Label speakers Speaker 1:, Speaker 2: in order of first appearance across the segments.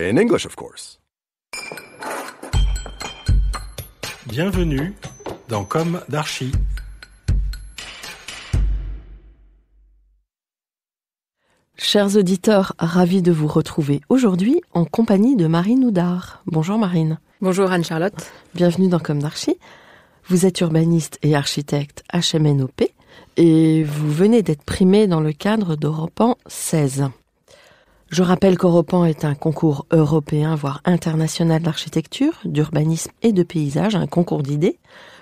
Speaker 1: In English, of course. Bienvenue dans Comme d'Archie.
Speaker 2: Chers auditeurs, ravis de vous retrouver aujourd'hui en compagnie de Marine Oudard. Bonjour Marine. Bonjour Anne-Charlotte. Bienvenue dans Comme d'Archie. Vous êtes urbaniste et architecte HMNOP et vous venez d'être primé dans le cadre d'Europan 16. Je rappelle qu'Europan est un concours européen, voire international d'architecture, d'urbanisme et de paysage, un concours d'idées,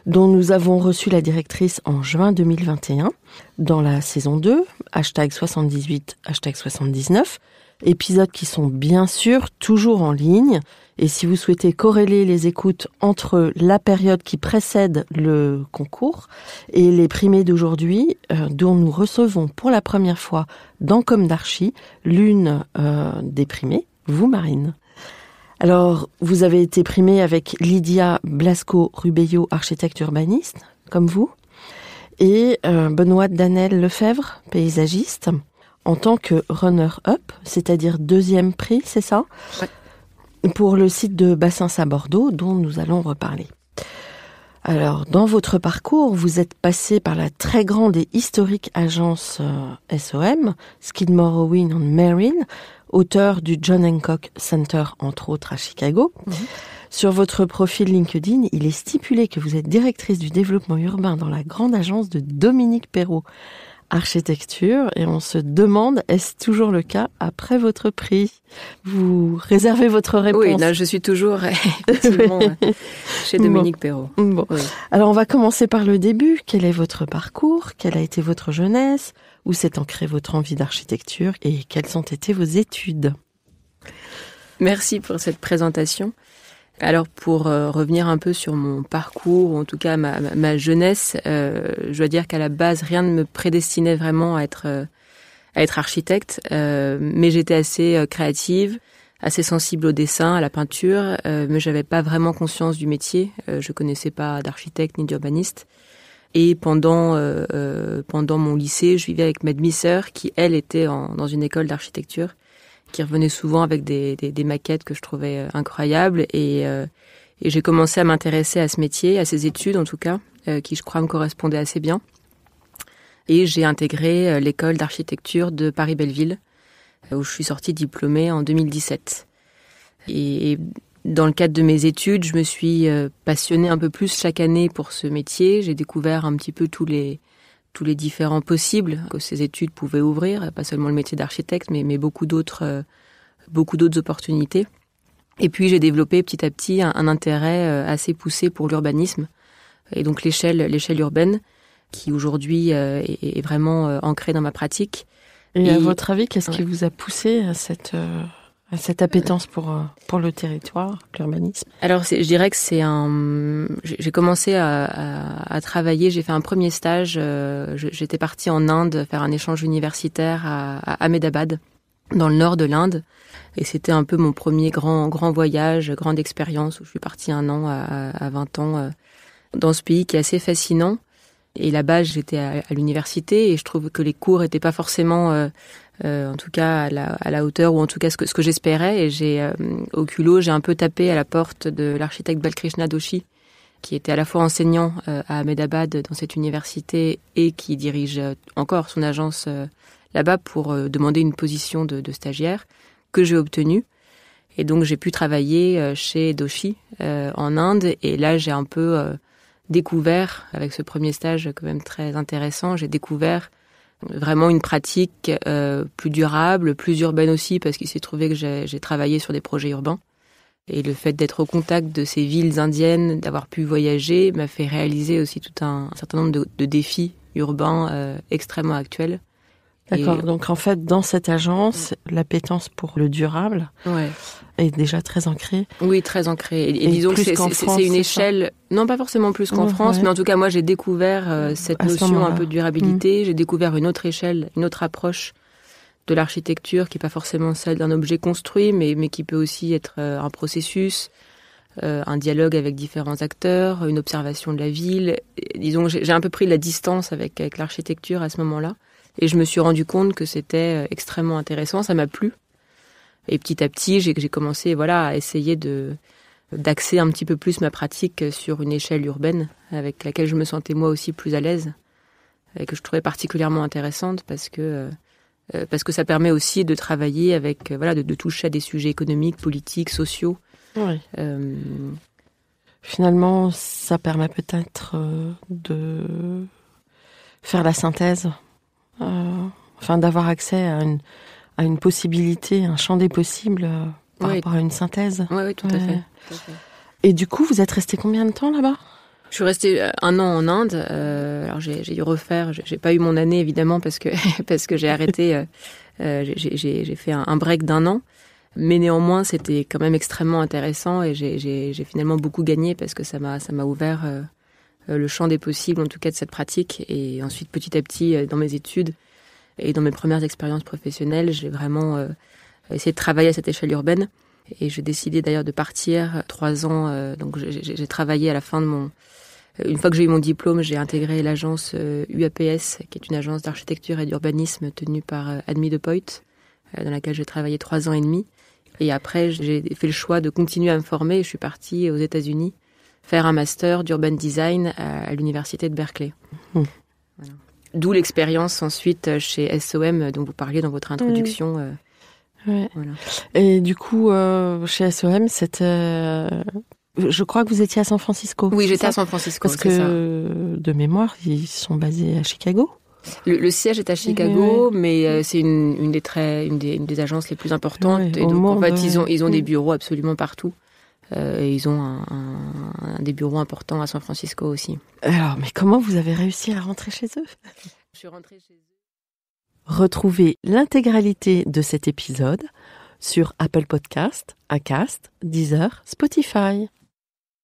Speaker 2: dont nous avons reçu la directrice en juin 2021, dans la saison 2, hashtag 78, hashtag 79, épisodes qui sont bien sûr toujours en ligne, et si vous souhaitez corréler les écoutes entre la période qui précède le concours et les primés d'aujourd'hui, euh, dont nous recevons pour la première fois dans Comme d'Archie l'une euh, des primées, vous Marine. Alors, vous avez été primée avec Lydia blasco rubeyo architecte urbaniste, comme vous, et euh, Benoît Danel Lefebvre, paysagiste, en tant que runner-up, c'est-à-dire deuxième prix, c'est ça pour le site de Bassins à Bordeaux dont nous allons reparler. Alors, dans votre parcours, vous êtes passé par la très grande et historique agence euh, SOM, Skidmore, Owen and Merrill, auteur du John Hancock Center, entre autres, à Chicago. Mhm. Sur votre profil LinkedIn, il est stipulé que vous êtes directrice du développement urbain dans la grande agence de Dominique Perrault, architecture et on se demande est-ce toujours le cas après votre prix Vous
Speaker 1: réservez votre réponse Oui, là je suis toujours chez Dominique Perrault. Bon.
Speaker 2: Alors on va commencer par le début. Quel est votre parcours Quelle a été votre jeunesse Où s'est ancrée votre envie d'architecture et quelles ont été vos études
Speaker 1: Merci pour cette présentation. Alors pour euh, revenir un peu sur mon parcours, ou en tout cas ma, jeunesse, euh, je dois dire qu'à la base rien ne me prédestinait vraiment à être euh, architecte, mais j'étais assez créative, assez sensible au dessin, à la peinture, mais j'avais pas vraiment conscience du métier. je connaissais pas d'architecte ni d'urbaniste. Et pendant pendant mon lycée, je vivais avec ma demi-sœur qui elle était dans une école d'architecture qui revenait souvent avec des, maquettes que je trouvais euh, incroyables. Euh, et, j'ai commencé à m'intéresser à ce métier, à ces études en tout cas, euh, qui je crois me correspondaient assez bien. Et j'ai intégré l'école d'architecture de Paris-Belleville, où je suis sortie diplômée en 2017. Et, et dans le cadre de mes études, je me suis passionnée un peu plus chaque année pour ce métier. J'ai découvert un petit peu tous les, tous les différents possibles que ces études pouvaient ouvrir, pas seulement le métier d'architecte, mais, mais, beaucoup d'autres, euh, beaucoup d'autres opportunités. Et puis j'ai développé petit à petit un, intérêt euh, assez poussé pour l'urbanisme et donc l'échelle, l'échelle urbaine, qui aujourd'hui euh, est, vraiment ancrée dans ma pratique. Et, à votre avis, qu'est-ce qui vous
Speaker 2: a poussé à cette cette appétence pour euh, pour le territoire, l'urbanisme
Speaker 1: Alors, je dirais que c'est un. J'ai commencé à, travailler. J'ai fait un premier stage. Euh, j'étais partie en Inde faire un échange universitaire à, Ahmedabad, dans le nord de l'Inde, et c'était un peu mon premier grand grand voyage, grande expérience où je suis partie un an à, 20 ans euh, dans ce pays qui est assez fascinant et là-bas, j'étais à, l'université et je trouve que les cours n'étaient pas forcément, euh, euh, en tout cas, à la, à la, hauteur ou en tout cas ce que, ce que j'espérais. Et j'ai, euh, au culot, j'ai un peu tapé à la porte de l'architecte Balkrishna Doshi, qui était à la fois enseignant euh, à Ahmedabad dans cette université et qui dirige encore son agence là-bas pour demander une position de, de stagiaire que j'ai obtenue. Et donc j'ai pu travailler chez Doshi en Inde et là j'ai un peu découvert, avec ce premier stage quand même très intéressant, j'ai découvert vraiment une pratique euh, plus durable, plus urbaine aussi, parce qu'il s'est trouvé que j'ai travaillé sur des projets urbains. Et le fait d'être au contact de ces villes indiennes, d'avoir pu voyager, m'a fait réaliser aussi tout un, certain nombre de, défis urbains euh, extrêmement actuels D'accord. Euh, Donc
Speaker 2: en fait, dans cette agence, mm. l'appétence pour le durable
Speaker 1: est déjà très ancrée. Oui, très ancrée. Et, disons que c'est une échelle, non pas forcément plus qu'en France, mais en tout cas moi j'ai découvert euh, mm. cette notion un peu de durabilité. Mm. J'ai découvert une autre échelle, une autre approche de l'architecture qui n'est pas forcément celle d'un objet construit, mais, mais qui peut aussi être euh, un processus, un dialogue avec différents acteurs, une observation de la ville. disons, j'ai un peu pris la distance avec, avec l'architecture à ce moment-là. Et je me suis rendu compte que c'était euh, extrêmement intéressant, ça m'a plu. Et petit à petit, j'ai commencé voilà, à essayer de d'axer un petit peu plus ma pratique sur une échelle urbaine avec laquelle je me sentais moi aussi plus à l'aise et que je trouvais particulièrement intéressante parce que euh, euh, parce que ça permet aussi de travailler avec voilà de, toucher à des sujets économiques, politiques, sociaux. Oui. Finalement, ça permet
Speaker 2: peut-être de faire la synthèse euh, enfin d'avoir accès à une, à une possibilité, un champ des possibles euh, par une synthèse. Oui, tout, à fait, Et du coup, vous êtes resté combien de temps là-bas
Speaker 1: je suis restée euh, un an en Inde. alors j'ai, eu refaire. J'ai pas eu mon année évidemment parce que parce que j'ai arrêté. j'ai, fait un, break d'un an. Mais néanmoins, c'était quand même extrêmement intéressant et j'ai, finalement beaucoup gagné parce que ça m'a ça m'a ouvert euh, le champ des possibles, en tout cas de cette pratique. Et ensuite, petit à petit, euh, dans mes études et dans mes premières expériences professionnelles, j'ai vraiment euh, essayé de travailler à cette échelle urbaine. Et j'ai décidé d'ailleurs de partir trois ans. donc j'ai travaillé à la fin de mon... Une fois que j'ai eu mon diplôme, j'ai intégré l'agence UAPS, qui est une agence d'architecture et d'urbanisme tenue par Admi de Poit, dans laquelle j'ai travaillé trois ans et demi. Et après, j'ai fait le choix de continuer à me former. Je suis partie aux États-Unis faire un master d'urban design à, l'université de Berkeley. Hmm. D'où l'expérience ensuite chez SOM euh, dont vous parliez dans votre introduction. Euh, et du coup,
Speaker 2: euh, chez SOM, Je crois que vous étiez à San Francisco. Oui, j'étais à San Francisco. Parce que de mémoire, ils sont basés à Chicago.
Speaker 1: Le, siège est à Chicago, mais c'est une, des, très, une des, agences les plus importantes. et donc, en fait, ils ont, ils ont des mm. bureaux absolument partout. Euh, ils ont des bureaux importants à San Francisco aussi. Alors, mais comment vous avez réussi à rentrer chez eux Je suis rentrée chez eux.
Speaker 2: Retrouvez l'intégralité de cet épisode sur Apple Podcast, Acast, Deezer, Spotify.